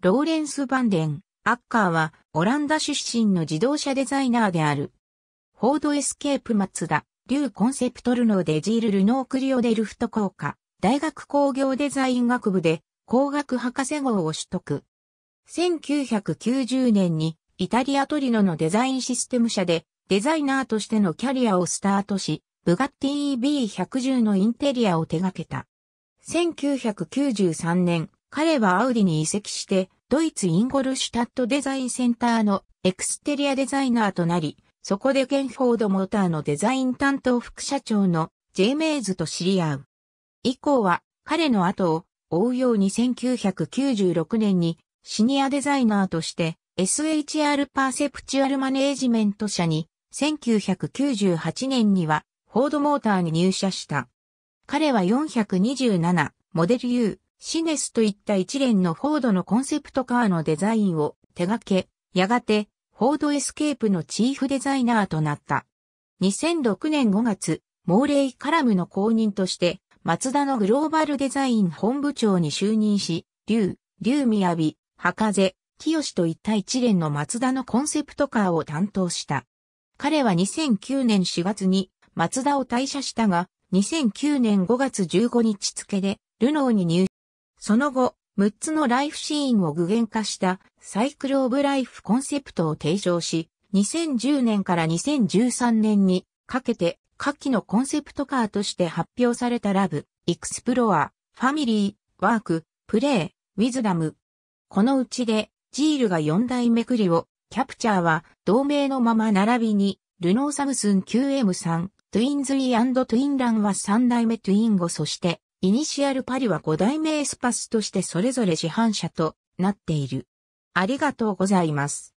ローレンス・バンデン、アッカーはオランダ出身の自動車デザイナーである。フォードエスケープマツダ、リューコンセプトルノーデジールルノークリオデルフト効果、大学工業デザイン学部で工学博士号を取得。1990年にイタリアトリノのデザインシステム社でデザイナーとしてのキャリアをスタートし、ブガッティ EB110 のインテリアを手掛けた。1993年、彼はアウディに移籍してドイツインゴルシュタットデザインセンターのエクステリアデザイナーとなり、そこで現ンフォードモーターのデザイン担当副社長の J メイズと知り合う。以降は彼の後を追うように1996年にシニアデザイナーとして SHR パーセプチュアルマネージメント社に1998年にはフォードモーターに入社した。彼は427モデル U シネスといった一連のフォードのコンセプトカーのデザインを手掛け、やがてフォードエスケープのチーフデザイナーとなった。2006年5月、モーレイ・カラムの後任として、マツダのグローバルデザイン本部長に就任し、竜、竜宮城、博士、清といった一連のマツダのコンセプトカーを担当した。彼は2009年4月にマツダを退社したが、2009年5月15日付でルノーに入その後、6つのライフシーンを具現化したサイクルオブライフコンセプトを提唱し、2010年から2013年にかけて下記のコンセプトカーとして発表されたラブ、エクスプロア、ファミリー、ワーク、プレイ、ウィズダム。このうちで、ジールが4代目クリオ、キャプチャーは同名のまま並びに、ルノーサムスン QM3、トゥインズイトゥインランは3代目トゥインゴそして、イニシアルパリは5代目エスパスとしてそれぞれ市販車となっている。ありがとうございます。